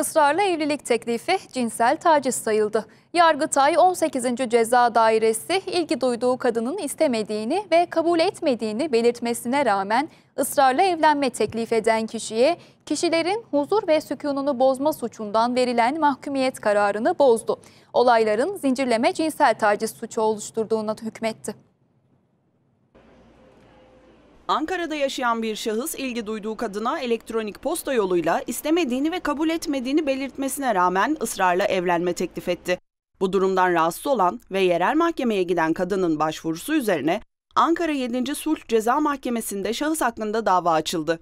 Israrla evlilik teklifi cinsel taciz sayıldı. Yargıtay 18. Ceza Dairesi ilgi duyduğu kadının istemediğini ve kabul etmediğini belirtmesine rağmen ısrarla evlenme teklif eden kişiye kişilerin huzur ve sükununu bozma suçundan verilen mahkumiyet kararını bozdu. Olayların zincirleme cinsel taciz suçu oluşturduğuna hükmetti. Ankara'da yaşayan bir şahıs ilgi duyduğu kadına elektronik posta yoluyla istemediğini ve kabul etmediğini belirtmesine rağmen ısrarla evlenme teklif etti. Bu durumdan rahatsız olan ve yerel mahkemeye giden kadının başvurusu üzerine Ankara 7. Sulh Ceza Mahkemesi'nde şahıs hakkında dava açıldı.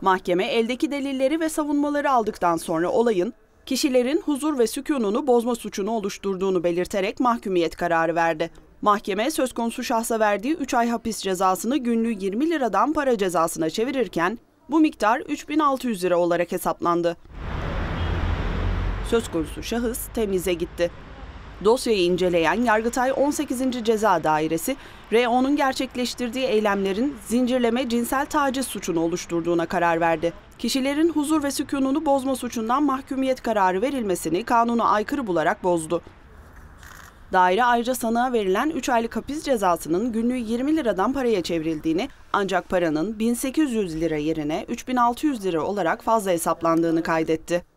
Mahkeme eldeki delilleri ve savunmaları aldıktan sonra olayın kişilerin huzur ve sükununu bozma suçunu oluşturduğunu belirterek mahkumiyet kararı verdi. Mahkeme söz konusu şahsa verdiği 3 ay hapis cezasını günlük 20 liradan para cezasına çevirirken bu miktar 3600 lira olarak hesaplandı. Söz konusu şahıs temize gitti. Dosyayı inceleyen Yargıtay 18. Ceza Dairesi, RO'nun gerçekleştirdiği eylemlerin zincirleme cinsel taciz suçunu oluşturduğuna karar verdi. Kişilerin huzur ve sükununu bozma suçundan mahkumiyet kararı verilmesini kanuna aykırı bularak bozdu. Daire ayrıca sanığa verilen 3 aylık hapis cezasının günlüğü 20 liradan paraya çevrildiğini ancak paranın 1800 lira yerine 3600 lira olarak fazla hesaplandığını kaydetti.